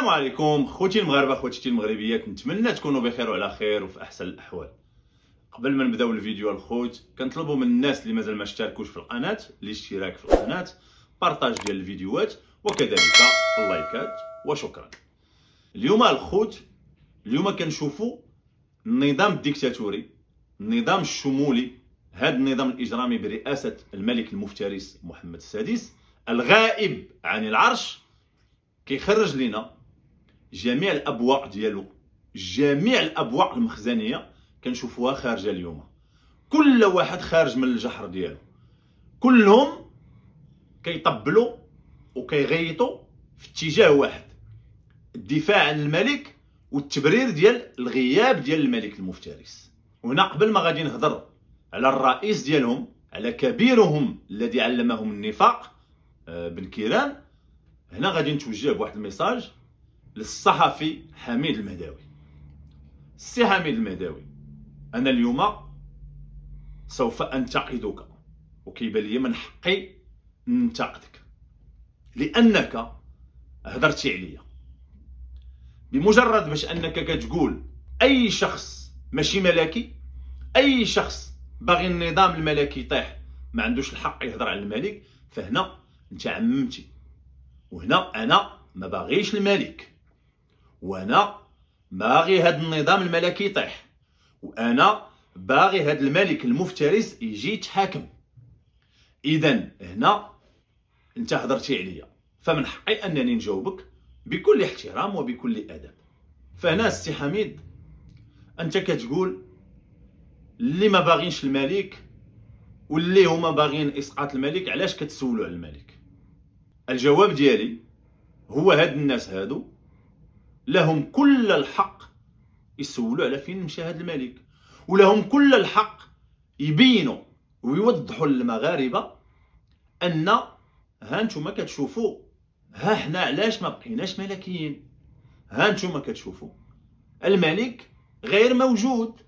السلام عليكم خوتي المغاربه خوتي المغربيات نتمنى تكونوا بخير وعلى خير وفي احسن الاحوال قبل ما نبداو الفيديو الخوت كنطلبوا من الناس اللي مازال ما اشتركوش في القناه الاشتراك في القناه بارطاج ديال الفيديوهات وكذلك اللايكات وشكرا اليوم الخوت اليوم كنشوفوا النظام الديكتاتوري النظام الشمولي هذا النظام الاجرامي برئاسه الملك المفترس محمد السادس الغائب عن العرش كيخرج لنا جميع الابواق ديالو جميع الابواق المخزنيه كنشوفوها خارجه اليوم كل واحد خارج من الجحر ديالو كلهم كيطبلوا وكيغيطوا في اتجاه واحد الدفاع عن الملك والتبرير ديال الغياب ديال الملك المفترس وهنا قبل ما غادي نهضر على الرئيس ديالهم على كبيرهم الذي علمهم النفاق آه، بن كيران هنا غادي نتوجه بواحد الميساج للصحفي حميد المهداوي سي حميد المهداوي انا اليوم سوف انتقدك وكيبان لي من حقي ننتقدك لانك هضرتي عليا بمجرد باش انك كتقول اي شخص ماشي ملكي اي شخص باغي النظام الملكي يطيح ما عندوش الحق يهضر على الملك فهنا انت عممتي وهنا انا ما باغيش الملك وانا باغي هاد النظام الملكي يطيح وانا باغي هاد الملك المفترس يجي يتحاكم اذا هنا انت هضرتي عليا فمن حقي انني نجاوبك بكل احترام وبكل ادب فهنا السي حميد انت كتقول اللي ما باغينش الملك واللي هما باغين اسقاط الملك علاش كتسولوا على الملك الجواب ديالي هو هاد الناس هادو لهم كل الحق يسولوا على فين مشى هذا الملك ولهم كل الحق يبينوا ويوضحوا للمغاربه ان ها نتوما كتشوفوا ها حنا علاش ما بقيناش ملكيين ها نتوما كتشوفوا الملك غير موجود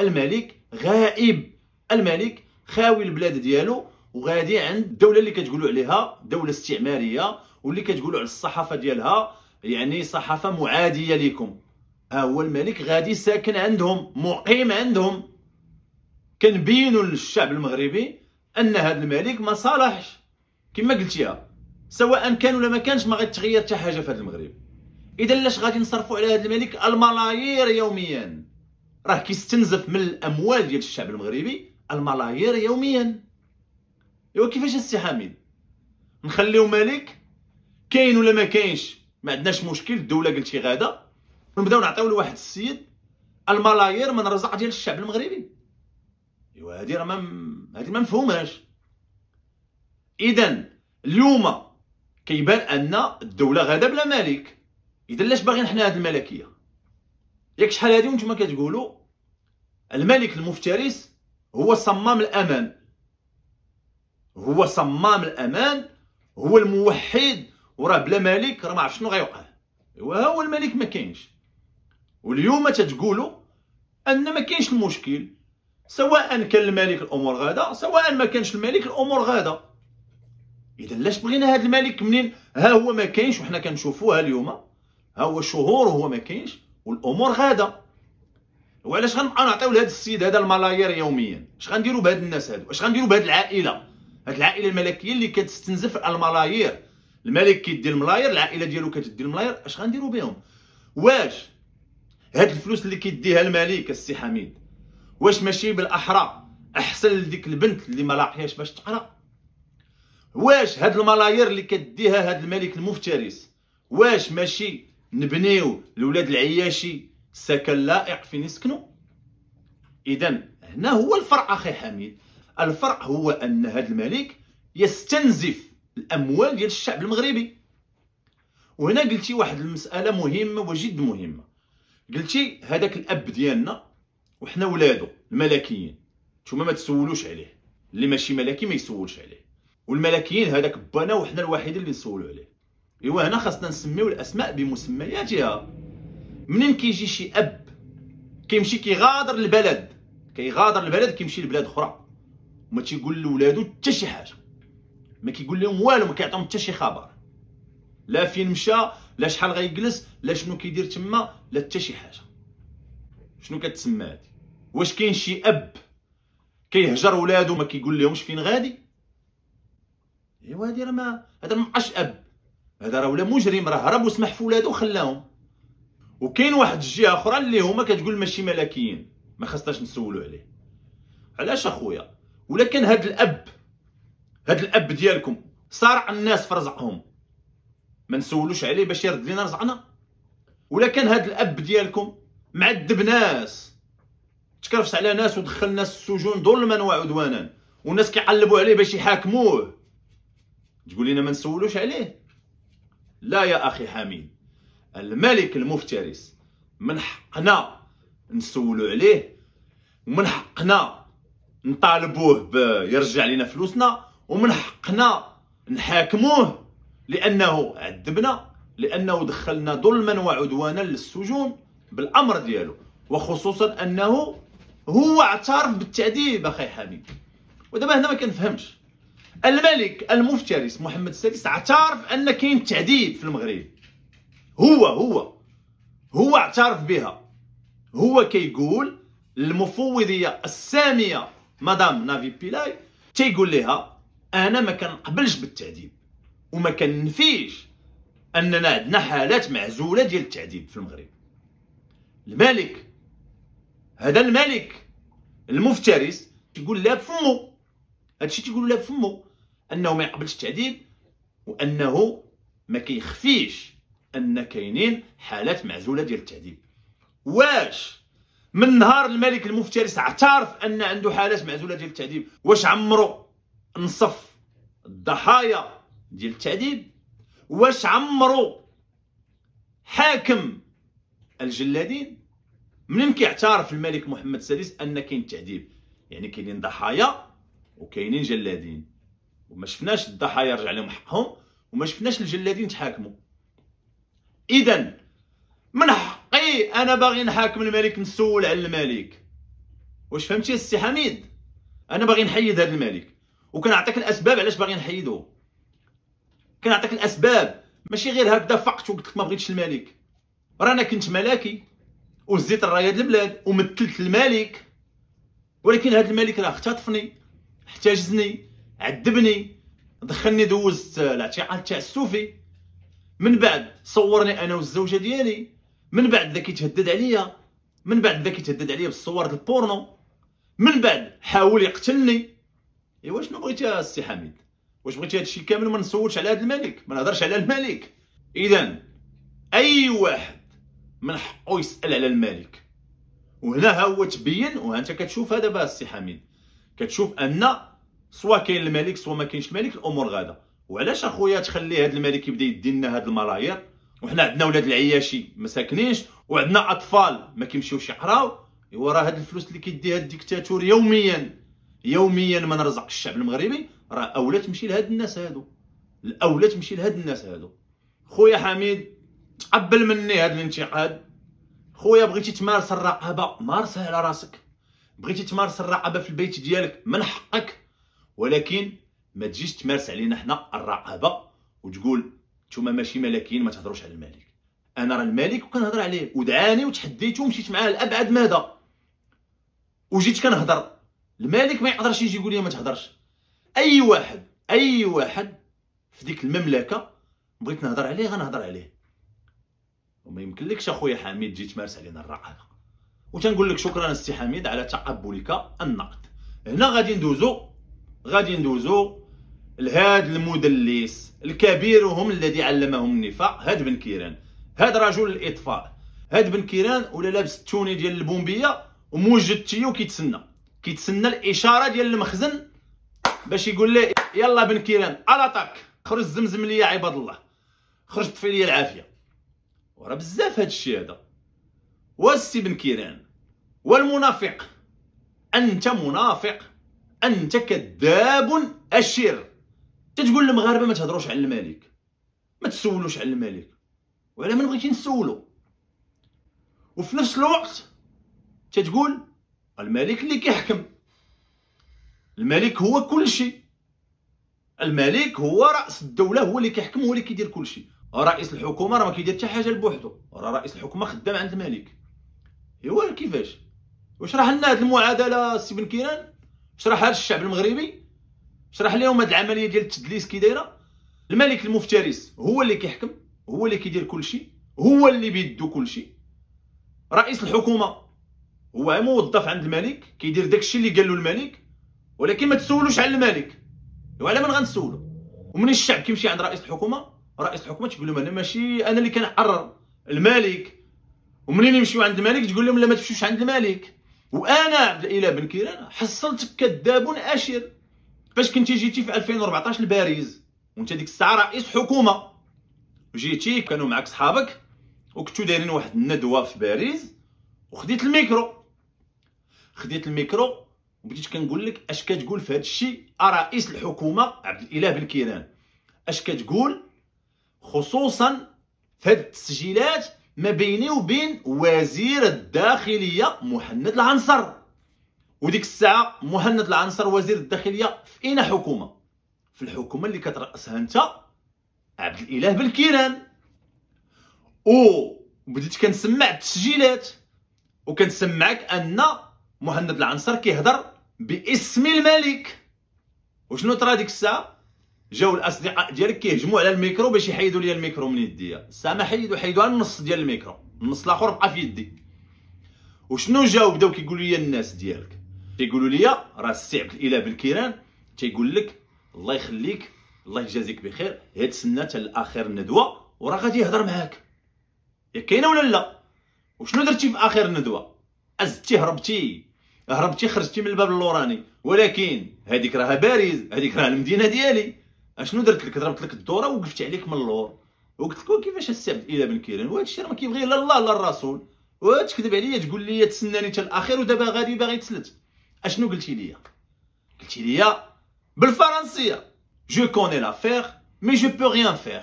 الملك غائب الملك خاوي البلاد ديالو وغادي عند الدوله اللي كتقولوا عليها دوله استعماريه واللي كتقولوا على الصحافه ديالها يعني صحافه معاديه لكم ها هو الملك غادي ساكن عندهم مقيم عندهم كنبينوا للشعب المغربي ان هذا الملك ما صالحش كما قلتيها سواء كان ولا ما كانش ما غتغير حتى حاجه في هذا المغرب اذا لاش غادي نصرفوا على هذا الملك الملايير يوميا راه كيستنزف من الاموال ديال الشعب المغربي الملايير يوميا ايوا كيفاش السي حميد نخليو ملك كاين ولا ما كاينش ما عندناش مشكل الدوله قلتي غاده ونبداو نعطيو لواحد السيد الملايير من الرزق ديال الشعب المغربي ايوا هادي راه ما هادي ما مفهوماش اذا اليوم كيبان ان الدوله غادا بلا ملك اذا لاش باغيين حنا هاد الملكيه ياك شحال هادي وانتم كتقولوا الملك المفترس هو صمام الامان هو صمام الامان هو الموحد وراه بلا ملك راه ما عرف شنو غيوقع هو الملك ما كاينش واليوم تتقولوا ان ما كاينش المشكل سواء كان الملك الامور غاده سواء ما كانش الملك الامور غاده اذا لاش بغينا هذا الملك منين ها هو ما كاينش وحنا كنشوفوها اليوم ها هو شهور وهو ما كاينش والامور غاده وعلاش غنبقاو نعطيو لهذا السيد هذا الملايير يوميا اش غنديروا بهاد الناس هادو اش غنديروا بهاد العائله هاد العائله الملكيه اللي كتستنزف الملايير الملك كيدي الملاير العائله ديالو كتدي الملاير اش غنديروا بهم واش هاد الفلوس اللي كيديها الملك السي حميد واش ماشي بالاحرى احسن لديك البنت اللي ما لاقياش باش تقرا واش هاد الملاير اللي كديها هاد الملك المفترس واش ماشي نبنيو لولاد العياشي سكن لائق فين يسكنوا اذا هنا هو الفرق اخي حميد الفرق هو ان هاد الملك يستنزف الاموال ديال الشعب المغربي وهنا قلتي واحد المساله مهمه وجد مهمه قلتي هذاك الاب ديالنا وحنا ولادو الملكيين نتوما ما تسولوش عليه اللي ماشي ملكي ما يسولش عليه والملكيين هذاك بانا وحنا الوحيدين اللي نسولو عليه ايوا هنا خاصنا نسميو الاسماء بمسمياتها منين كيجي شي اب كيمشي كيغادر البلد كيغادر البلد كيمشي لبلاد اخرى وما تيقول لولادو حتى شي حاجه ما كيقول لهم والو ما كيعطيهم حتى شي خبر لا فين مشى لا شحال غيجلس لا شنو كيدير تما لا حتى شي حاجه شنو كتسمى هادي واش كاين شي اب كيهجر ولادو ما كيقول لهمش فين غادي ايوا هادي راه ما هذا ما بقاش اب هذا راه ولا مجرم راه هرب وسمح في ولادو وخلاهم وكاين واحد الجهه اخرى اللي هما كتقول ماشي ملكيين ما خصناش نسولو عليه علاش اخويا ولا كان هاد الاب هاد الاب ديالكم صارع الناس في رزقهم ما نسولوش عليه باش يرد لينا رزقنا ولا كان هاد الاب ديالكم معذب ناس تكرفس على ناس ودخل ناس السجون ظلما وعدوانا والناس كيعلبوا عليه باش يحاكموه تقول لنا ما نسولوش عليه لا يا اخي حميد الملك المفترس من حقنا نسولو عليه ومن حقنا نطالبوه بيرجع لنا فلوسنا ومن حقنا نحاكموه لانه عذبنا لانه دخلنا ظلما وعدوانا للسجون بالامر ديالو وخصوصا انه هو اعترف بالتعذيب اخي حبيب ودابا هنا ما كنفهمش الملك المفترس محمد السادس اعترف ان كاين تعذيب في المغرب هو هو هو اعترف بها هو كيقول المفوضيه الساميه مدام نافي بيلاي تيقول لها انا ما كنقبلش بالتعذيب وما كنفيش اننا عندنا حالات معزوله ديال التعذيب في المغرب الملك هذا الملك المفترس تقول لها بفمو هادشي تيقول لها بفمو انه ما يقبلش التعذيب وانه ما كيخفيش ان كاينين حالات معزوله ديال التعذيب واش من نهار الملك المفترس اعترف ان عنده حالات معزوله ديال التعذيب واش عمرو نصف الضحايا ديال التعذيب واش عمرو حاكم الجلادين منين كيعترف الملك محمد السادس ان كاين التعذيب يعني كاينين ضحايا وكاينين جلادين وما شفناش الضحايا رجع لهم حقهم وما شفناش الجلادين تحاكموا اذا من حقي انا باغي نحاكم الملك نسول على الملك واش فهمتي السي حميد انا باغي نحيد هذا الملك وكنعطيك الاسباب علاش باغي نحيدو كنعطيك الاسباب ماشي غير هكذا فقت وقلت لك ما بغيتش الملك رانا كنت ملكي وزيت الرايه ديال البلاد ومثلت الملك ولكن هذا الملك راه اختطفني احتجزني عذبني دخلني دوزت الاعتقال تاع السوفي من بعد صورني انا والزوجه ديالي من بعد ذاك يتهدد عليا من بعد ذاك يتهدد عليا بالصور البورنو من بعد حاول يقتلني ايوا شنو بغيتي السي حميد واش بغيتي هادشي كامل ما نصوتش على هاد الملك ما نهضرش على الملك اذا اي واحد من حقه يسال على الملك وهنا ها هو تبين وانت كتشوف هذا بس السي حميد كتشوف ان سوا كاين الملك سوا ما كاينش الملك الامور غاده وعلاش اخويا تخلي هاد الملك يبدا يدي لنا هاد الملايير وحنا عندنا ولاد العياشي ما ساكنينش وعندنا اطفال ما كيمشيوش يقراو ايوا راه هاد الفلوس اللي كيديها الديكتاتور يوميا يوميا ما نرزق الشعب المغربي راه اولا تمشي لهاد الناس هادو الاولى تمشي لهاد الناس هادو خويا حميد تقبل مني هاد الانتقاد خويا بغيتي تمارس الرقابه مارسها على راسك بغيتي تمارس الرقابه في البيت ديالك من حقك ولكن ما تجيش تمارس علينا حنا الرقابه وتقول نتوما ماشي ملاكين ما تهضروش على الملك انا راه الملك وكنهضر عليه ودعاني وتحديته ومشيت معاه لابعد مدى وجيت كنهضر الملك ما يقدرش يجي يقول لي ما تهضرش اي واحد اي واحد في ديك المملكه بغيت نهضر عليه غنهضر عليه وما يمكنلكش اخويا حميد جيت تمارس علينا الرعاله وتنقول لك شكرا السي حميد على تقبلك النقد هنا غادي ندوزو غادي ندوزو لهذا المدلس الكبير هم الذي علمهم النفاق هاد بن كيران هاد رجل الاطفاء هاد بن كيران ولا لابس التوني ديال البومبيه وموجد تيو كيتسنى كيتسنى الاشاره ديال المخزن باش يقول ليه يلا بن كيران طاك خرج زمزم ليا عباد الله خرج طفي ليا العافيه وراه بزاف هاد الشيء هذا والسي بن كيران والمنافق انت منافق انت كذاب اشير تتقول للمغاربه ما تهضروش على الملك ما تسولوش على الملك وعلى من بغيتي نسولو وفي نفس الوقت تتقول الملك اللي كيحكم الملك هو كل شيء الملك هو راس الدوله هو اللي كيحكم هو اللي كيدير كل شيء رئيس الحكومه راه ما كيدير حتى حاجه لبوحدو راه رئيس الحكومه خدام عند الملك ايوا كيفاش وشرح لنا هذه المعادله سي بن كيران شرحها للشعب المغربي شرح لهم هذه العمليه ديال التدليس كي دايره الملك المفترس هو اللي كيحكم هو اللي كيدير كل شيء هو اللي بيدو كل شيء رئيس الحكومه هو موظف عند الملك كيدير داكشي اللي قال له الملك ولكن ما تسولوش على الملك وعلى من غنسولو ومن الشعب كيمشي عند رئيس الحكومه رئيس الحكومه تقول لهم انا ماشي انا اللي كنحرر الملك ومنين يمشيو عند الملك تقول لهم لا ما تمشيوش عند الملك وانا عبد الاله بن كيران حصلت كذاب اشر فاش كنتي جيتي في 2014 لباريس وانت ديك الساعه رئيس حكومه جيتي كانوا معك صحابك وكنتو دايرين واحد الندوه في باريس وخديت الميكرو خديت الميكرو وبديت كنقول لك اش كتقول في هذا الشيء رئيس الحكومه عبد الاله بالكيران اش كتقول خصوصا في هذه التسجيلات ما بيني وبين وزير الداخليه مهند العنصر وديك الساعه مهند العنصر وزير الداخليه في اين حكومه في الحكومه اللي كترأسها انت عبد الاله بالكيران وبديت بديت كنسمع التسجيلات وكنسمعك ان مهند العنصر كيهضر باسم الملك وشنو طرا ديك الساعه جاو الاصدقاء ديالك كيهجموا على الميكرو باش يحيدوا لي الميكرو من يديا سامح ما حيدوا النص ديال الميكرو النص الاخر بقى في يدي وشنو جاو بداو كيقولوا لي الناس ديالك تيقولوا لي راه السي عبد الاله بالكيران تيقول لك الله يخليك الله يجازيك بخير هاد سنه حتى لاخر الندوه وراه غادي يهضر معاك يا كاينه ولا لا وشنو درتي في اخر الندوه ازتي هربتي هربتي خرجتي من الباب اللوراني ولكن هذيك راها باريس هذيك راها المدينه ديالي اشنو درت لك ضربت لك الدوره وقفت عليك من اللور وقلت لك كيفاش السعد الى بن كيران وهذا الشيء ما كيبغي لا الله لا الرسول وتكذب عليا تقول لي تسناني حتى الاخير ودابا غادي باغي تسلت اشنو قلتي لي قلتي لي بالفرنسيه جو كوني لافير مي جو بو ريان فير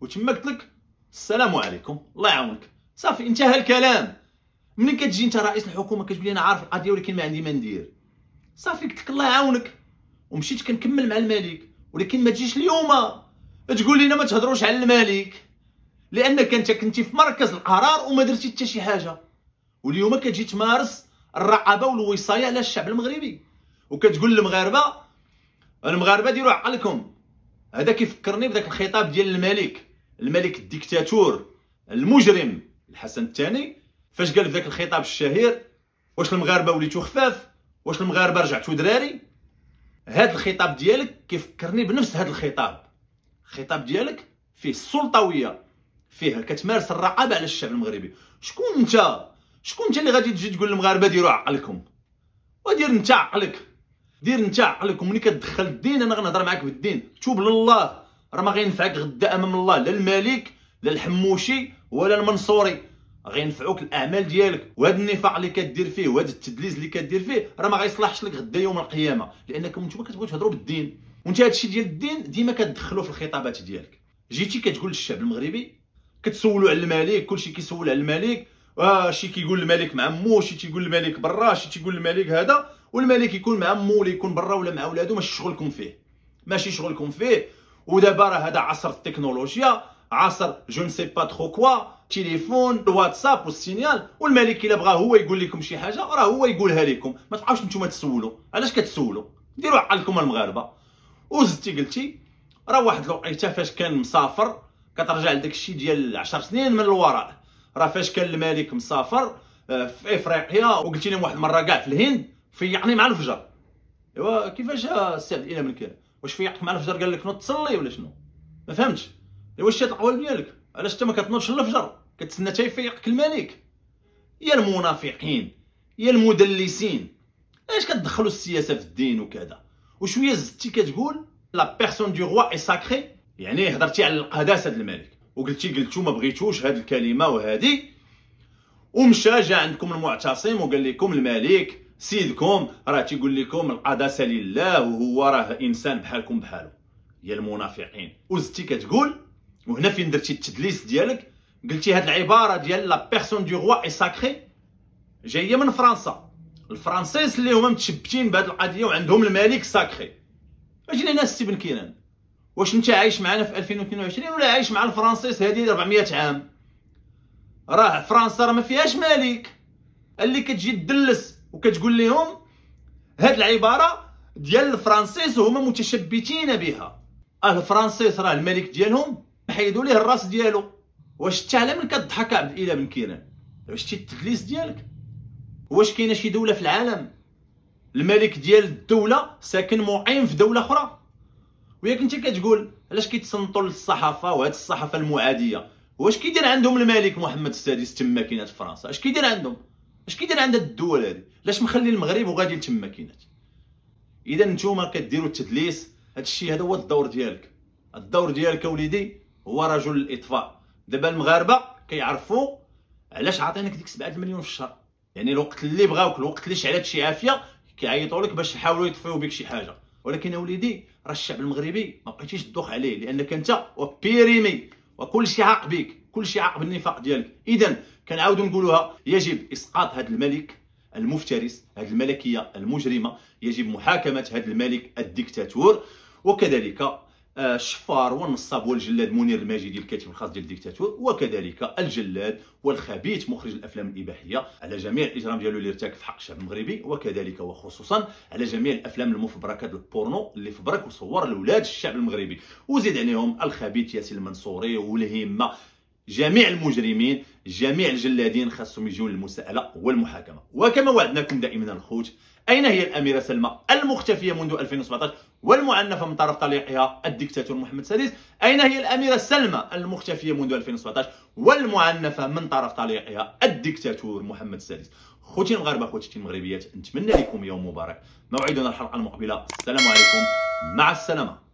وتما قلت لك السلام عليكم الله يعاونك صافي انتهى الكلام ملي كتجي انت رئيس الحكومه كتقول لي انا عارف القضيه ولكن ما عندي ما ندير صافي قلت لك الله يعاونك ومشيت كنكمل مع الملك ولكن ما تجيش اليوم تقول لنا ما تهضروش على الملك لانك انت كنتي في مركز القرار وما درتي حتى شي حاجه واليوم كتجي تمارس الرقابه والوصايه على الشعب المغربي وكتقول للمغاربه المغاربه ديروا عقلكم هذا كيفكرني بداك الخطاب ديال الملك الملك الديكتاتور المجرم الحسن الثاني فاش قال ذاك الخطاب الشهير واش المغاربه وليتو خفاف واش المغاربه رجعتو دراري هذا الخطاب ديالك كيفكرني بنفس هذا الخطاب الخطاب ديالك فيه السلطويه فيه كتمارس الرقابه على الشعب المغربي شكون انت شكون انت اللي غادي تجي تقول للمغاربه ديروا عقلكم ودير انت عقلك دير انت عقلك ملي كتدخل الدين انا غنهضر معاك بالدين توب لله راه ما غينفعك غدا امام الله لا الملك لا الحموشي ولا المنصوري غينفعوك الأعمال ديالك وهاد النفاق اللي كدير فيه وهاد التدليس اللي كدير فيه راه ما غيصلحش لك غدا يوم القيامة لأنكم نتوما كتبغيو تهضروا بالدين وانت هادشي ديال الدين ديما كتدخلو في الخطابات ديالك جيتي كتقول للشعب المغربي كتسولوا على الملك كلشي كيسول على الملك آه، شي كيقول الملك مع مو شي تيقول الملك برا شي تيقول الملك هذا والملك يكون مع مو ولا يكون برا ولا مع ولادو ماشي شغلكم فيه ماشي شغلكم فيه ودابا راه هذا عصر التكنولوجيا عصر جو نسي با تخو كوا تليفون الواتساب والسينيال والملك الا بغى هو يقول لكم شي حاجه راه هو يقولها لكم ما تبقاوش نتوما تسولوا علاش كتسولوا ديروا عقلكم المغاربه وزدتي قلتي راه واحد الوقيته فاش كان مسافر كترجع لداك الشيء ديال 10 سنين من الوراء راه فاش كان الملك مسافر آه، في افريقيا وقلتي لهم واحد المره كاع في الهند فيعني مع الفجر ايوا كيفاش آه، السعد الى من كان واش فيعك مع الفجر قال لك نوض تصلي ولا شنو ما فهمتش ايوا شتي الاقوال ديالك علاش انت ما كتنوضش الفجر كتسنى حتى يفيقك الملك يا المنافقين يا المدلسين علاش كتدخلوا السياسه في الدين وكذا وشويه زدتي كتقول لا بيرسون دو روا اي ساكري يعني هضرتي على القداسه ديال الملك وقلتي قلتو ما بغيتوش هاد الكلمه وهذه ومشى جا عندكم المعتصم وقال لكم الملك سيدكم راه تيقول لكم القداسه لله وهو راه انسان بحالكم بحاله يا المنافقين وزدتي كتقول وهنا فين درتي التدليس ديالك قلتي هاد العباره ديال لا بيرسون دو روا اي ساكري جايه من فرنسا الفرنسيس اللي هما متشبتين بهاد القضيه وعندهم الملك ساكري اجينا ناس السي بن كينان واش انت عايش معنا في 2022 ولا عايش مع الفرنسيس هادي 400 عام راه فرنسا راه ما فيهاش ملك اللي كتجي تدلس وكتقول لهم هاد العباره ديال الفرنسيس وهما متشبتين بها الفرنسيس راه الملك ديالهم حيدوا ليه الراس ديالو واش حتى على من كضحك عبد الاله بن كيران واش شتي التدليس ديالك واش كاينه شي دوله في العالم الملك ديال الدوله ساكن معين في دوله اخرى وياك انت كتقول علاش كيتصنطوا للصحافه وهاد الصحافه المعاديه واش كيدير عندهم الملك محمد السادس تما كاينات فرنسا اش كيدير عندهم اش كيدير عند الدول هذه علاش مخلي المغرب وغادي تما كاينات اذا نتوما كديروا التدليس هذا الشيء هذا هو الدور ديالك الدور ديالك اوليدي هو رجل الاطفاء دابا المغاربه كيعرفوا علاش عاطينك ديك 7 مليون في الشهر يعني الوقت اللي بغاوك الوقت اللي شعلت شي عافيه كيعيطوا لك باش يحاولوا يطفيو بك شي حاجه ولكن اوليدي راه الشعب المغربي ما بقيتيش تدوخ عليه لانك انت وبيريمي وكل شيء عاق بك كل شيء عاق بالنفاق ديالك اذا كنعاودوا نقولوها يجب اسقاط هذا الملك المفترس هذه الملكيه المجرمه يجب محاكمه هذا الملك الديكتاتور وكذلك آه، الشفار والنصاب والجلاد منير الماجدي الكاتب الخاص ديال الديكتاتور وكذلك الجلاد والخبيث مخرج الافلام الاباحيه على جميع الاجرام ديالو اللي ارتكب في حق الشعب المغربي وكذلك وخصوصا على جميع الافلام المفبركه ديال البورنو اللي فبرك وصور لولاد الشعب المغربي وزيد عليهم الخبيث ياسين المنصوري والهمه جميع المجرمين جميع الجلادين خاصهم يجيو للمساءله والمحاكمه وكما وعدناكم دائما الخوت أين هي الأميرة سلمى المختفية منذ 2017 والمعنفة من طرف طليقها الدكتاتور محمد السادس أين هي الأميرة سلمى المختفية منذ 2017 والمعنفة من طرف طليقها الدكتاتور محمد السادس خوتي المغاربة خوتي المغربيات نتمنى لكم يوم مبارك موعدنا الحلقة المقبلة السلام عليكم مع السلامة